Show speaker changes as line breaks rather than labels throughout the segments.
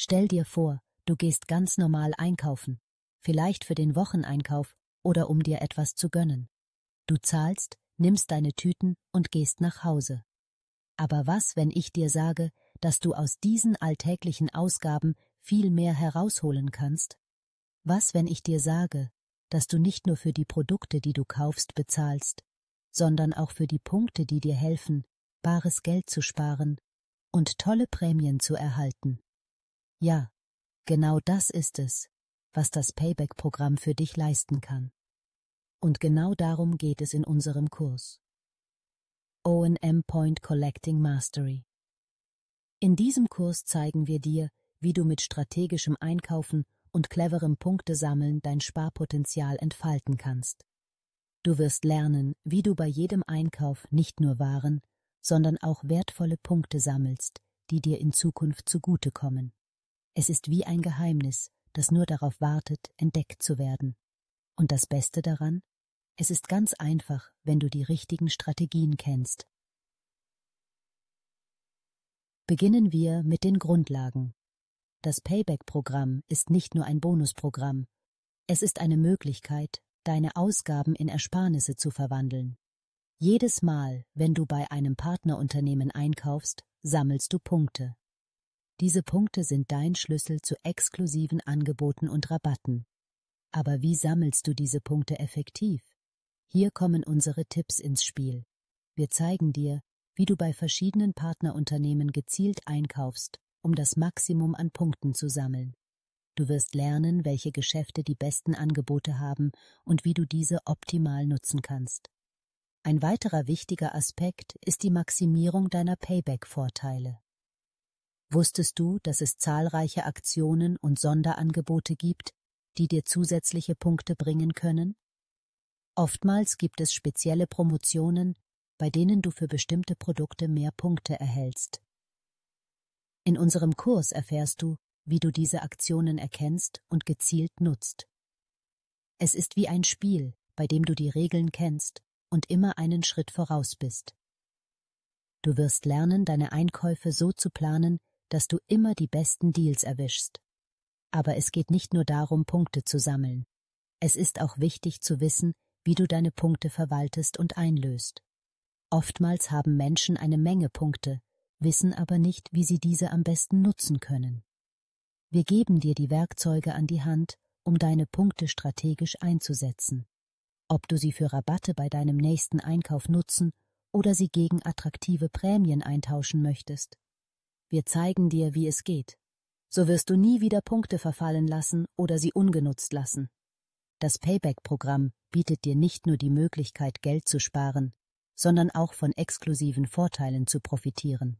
Stell dir vor, du gehst ganz normal einkaufen, vielleicht für den Wocheneinkauf oder um dir etwas zu gönnen. Du zahlst, nimmst deine Tüten und gehst nach Hause. Aber was, wenn ich dir sage, dass du aus diesen alltäglichen Ausgaben viel mehr herausholen kannst? Was, wenn ich dir sage, dass du nicht nur für die Produkte, die du kaufst, bezahlst, sondern auch für die Punkte, die dir helfen, bares Geld zu sparen und tolle Prämien zu erhalten? Ja, genau das ist es, was das Payback-Programm für dich leisten kann. Und genau darum geht es in unserem Kurs. OM Point Collecting Mastery. In diesem Kurs zeigen wir dir, wie du mit strategischem Einkaufen und cleverem Punktesammeln dein Sparpotenzial entfalten kannst. Du wirst lernen, wie du bei jedem Einkauf nicht nur Waren, sondern auch wertvolle Punkte sammelst, die dir in Zukunft zugutekommen. Es ist wie ein Geheimnis, das nur darauf wartet, entdeckt zu werden. Und das Beste daran? Es ist ganz einfach, wenn du die richtigen Strategien kennst. Beginnen wir mit den Grundlagen. Das Payback-Programm ist nicht nur ein Bonusprogramm. Es ist eine Möglichkeit, deine Ausgaben in Ersparnisse zu verwandeln. Jedes Mal, wenn du bei einem Partnerunternehmen einkaufst, sammelst du Punkte. Diese Punkte sind dein Schlüssel zu exklusiven Angeboten und Rabatten. Aber wie sammelst du diese Punkte effektiv? Hier kommen unsere Tipps ins Spiel. Wir zeigen dir, wie du bei verschiedenen Partnerunternehmen gezielt einkaufst, um das Maximum an Punkten zu sammeln. Du wirst lernen, welche Geschäfte die besten Angebote haben und wie du diese optimal nutzen kannst. Ein weiterer wichtiger Aspekt ist die Maximierung deiner Payback-Vorteile. Wusstest du, dass es zahlreiche Aktionen und Sonderangebote gibt, die dir zusätzliche Punkte bringen können? Oftmals gibt es spezielle Promotionen, bei denen du für bestimmte Produkte mehr Punkte erhältst. In unserem Kurs erfährst du, wie du diese Aktionen erkennst und gezielt nutzt. Es ist wie ein Spiel, bei dem du die Regeln kennst und immer einen Schritt voraus bist. Du wirst lernen, deine Einkäufe so zu planen, dass du immer die besten Deals erwischst. Aber es geht nicht nur darum, Punkte zu sammeln. Es ist auch wichtig zu wissen, wie du deine Punkte verwaltest und einlöst. Oftmals haben Menschen eine Menge Punkte, wissen aber nicht, wie sie diese am besten nutzen können. Wir geben dir die Werkzeuge an die Hand, um deine Punkte strategisch einzusetzen. Ob du sie für Rabatte bei deinem nächsten Einkauf nutzen oder sie gegen attraktive Prämien eintauschen möchtest. Wir zeigen dir, wie es geht. So wirst du nie wieder Punkte verfallen lassen oder sie ungenutzt lassen. Das Payback-Programm bietet dir nicht nur die Möglichkeit, Geld zu sparen, sondern auch von exklusiven Vorteilen zu profitieren.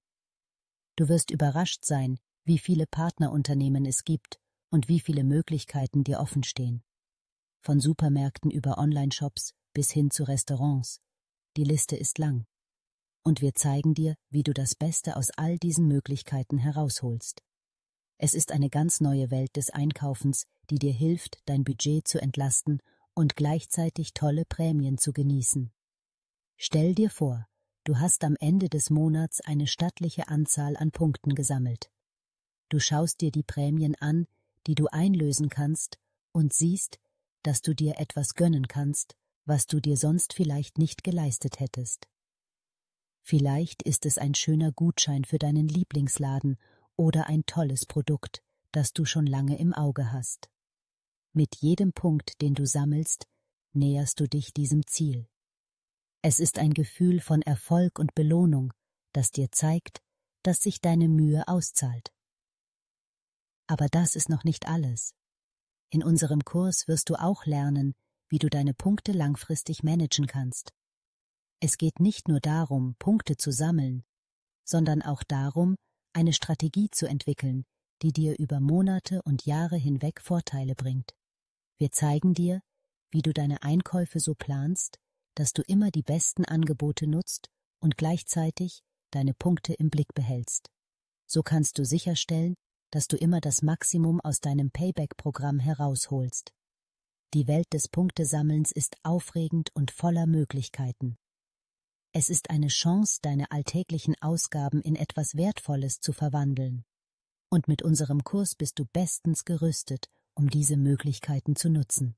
Du wirst überrascht sein, wie viele Partnerunternehmen es gibt und wie viele Möglichkeiten dir offenstehen. Von Supermärkten über Online-Shops bis hin zu Restaurants. Die Liste ist lang und wir zeigen dir, wie du das Beste aus all diesen Möglichkeiten herausholst. Es ist eine ganz neue Welt des Einkaufens, die dir hilft, dein Budget zu entlasten und gleichzeitig tolle Prämien zu genießen. Stell dir vor, du hast am Ende des Monats eine stattliche Anzahl an Punkten gesammelt. Du schaust dir die Prämien an, die du einlösen kannst, und siehst, dass du dir etwas gönnen kannst, was du dir sonst vielleicht nicht geleistet hättest. Vielleicht ist es ein schöner Gutschein für deinen Lieblingsladen oder ein tolles Produkt, das du schon lange im Auge hast. Mit jedem Punkt, den du sammelst, näherst du dich diesem Ziel. Es ist ein Gefühl von Erfolg und Belohnung, das dir zeigt, dass sich deine Mühe auszahlt. Aber das ist noch nicht alles. In unserem Kurs wirst du auch lernen, wie du deine Punkte langfristig managen kannst. Es geht nicht nur darum, Punkte zu sammeln, sondern auch darum, eine Strategie zu entwickeln, die dir über Monate und Jahre hinweg Vorteile bringt. Wir zeigen dir, wie du deine Einkäufe so planst, dass du immer die besten Angebote nutzt und gleichzeitig deine Punkte im Blick behältst. So kannst du sicherstellen, dass du immer das Maximum aus deinem Payback-Programm herausholst. Die Welt des Punktesammelns ist aufregend und voller Möglichkeiten. Es ist eine Chance, deine alltäglichen Ausgaben in etwas Wertvolles zu verwandeln. Und mit unserem Kurs bist du bestens gerüstet, um diese Möglichkeiten zu nutzen.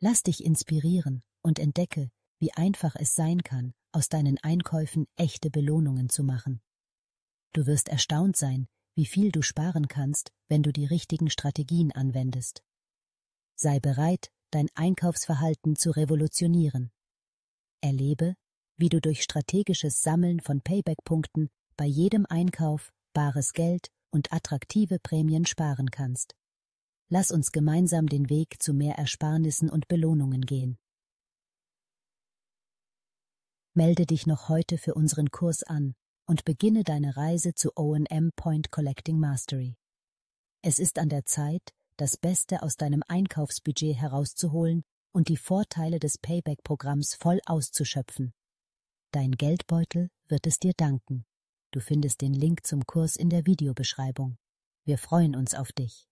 Lass dich inspirieren und entdecke, wie einfach es sein kann, aus deinen Einkäufen echte Belohnungen zu machen. Du wirst erstaunt sein, wie viel du sparen kannst, wenn du die richtigen Strategien anwendest. Sei bereit, dein Einkaufsverhalten zu revolutionieren. Erlebe, wie du durch strategisches Sammeln von Payback-Punkten bei jedem Einkauf bares Geld und attraktive Prämien sparen kannst. Lass uns gemeinsam den Weg zu mehr Ersparnissen und Belohnungen gehen. Melde dich noch heute für unseren Kurs an und beginne deine Reise zu OM Point Collecting Mastery. Es ist an der Zeit, das Beste aus deinem Einkaufsbudget herauszuholen und die Vorteile des Payback-Programms voll auszuschöpfen. Dein Geldbeutel wird es dir danken. Du findest den Link zum Kurs in der Videobeschreibung. Wir freuen uns auf dich.